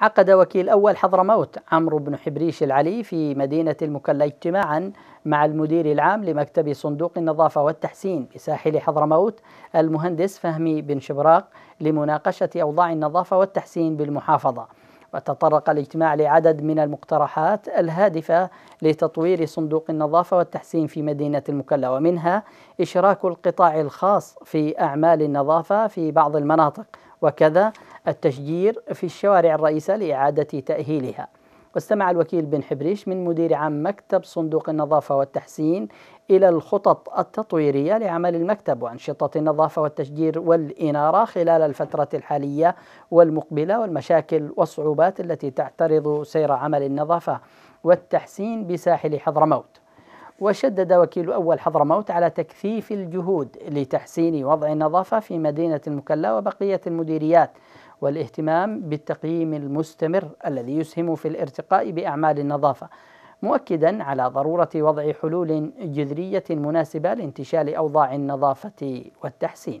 عقد وكيل أول حضرموت عمرو بن حبريش العلي في مدينة المكلا اجتماعا مع المدير العام لمكتب صندوق النظافة والتحسين بساحل حضرموت المهندس فهمي بن شبراق لمناقشة أوضاع النظافة والتحسين بالمحافظة وتطرق الاجتماع لعدد من المقترحات الهادفة لتطوير صندوق النظافة والتحسين في مدينة المكلا ومنها إشراك القطاع الخاص في أعمال النظافة في بعض المناطق وكذا التشجير في الشوارع الرئيسة لإعادة تأهيلها واستمع الوكيل بن حبريش من مدير عام مكتب صندوق النظافة والتحسين إلى الخطط التطويرية لعمل المكتب وأنشطة النظافة والتشجير والإنارة خلال الفترة الحالية والمقبلة والمشاكل والصعوبات التي تعترض سير عمل النظافة والتحسين بساحل حضرموت وشدد وكيل أول حضرموت على تكثيف الجهود لتحسين وضع النظافة في مدينة المكلا وبقية المديريات والاهتمام بالتقييم المستمر الذي يسهم في الارتقاء باعمال النظافه مؤكدا على ضروره وضع حلول جذريه مناسبه لانتشال اوضاع النظافه والتحسين